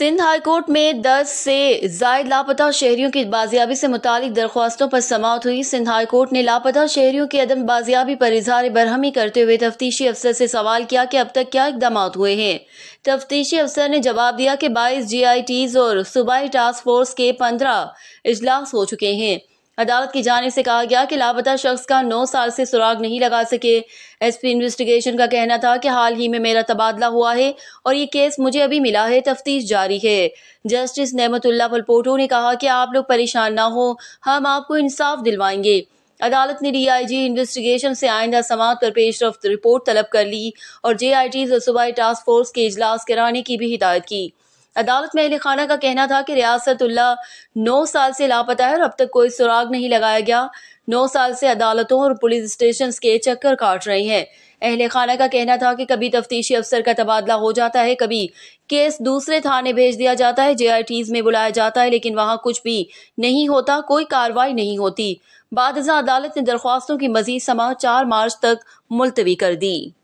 Sindh high court में 10 से जायद लापता शहरियों की बाजियाबी से मुतालिक दरख्वास्तों पर समाप्त हुई सिंध हाई कोर्ट ने लापता शहरियों की अदम बाजियाबी पर इजहार बरहमी करते हुए तफ्तीशी अफसर से सवाल किया कि अब तक क्या इकदाम हुए हैं तफ्तीशी अफसर ने जवाब दिया कि 22 जीआईटीज और सूबाई टास्क फोर्स के 15 इजलास हो चुके हैं अदालत की जानब से कहा गया कि लापता शख्स का नौ साल से सुराग नहीं लगा सके एसपी इन्वेस्टिगेशन का कहना था कि हाल ही में मेरा तबादला हुआ है और ये केस मुझे अभी मिला है तफ्तीश जारी है जस्टिस नेमतुल्ला पलपोटो ने कहा कि आप लोग परेशान ना हो हम आपको इंसाफ दिलवाएंगे अदालत ने डीआईजी इन्वेस्टिगेशन से आइंदा समात पर पेश रफ्त रिपोर्ट तलब कर ली और J I T task force के इजलास कराने की भी हिदायत की अदालत में अहल खाना का कहना था कि रियासतुल्ला नौ साल से लापता है और अब तक कोई सुराग नहीं लगाया गया नौ साल से अदालतों और पुलिस स्टेशन के चक्कर काट रहे हैं अहल खाना का कहना था कि कभी तफ्तीशी अफसर का तबादला हो जाता है कभी केस दूसरे थाने भेज दिया जाता है जेआईटीज में बुलाया जाता है लेकिन वहाँ कुछ भी नहीं होता कोई कार्रवाई नहीं होती बाद अदालत ने दरख्वास्तों की मजीद समा चार मार्च तक मुलतवी कर दी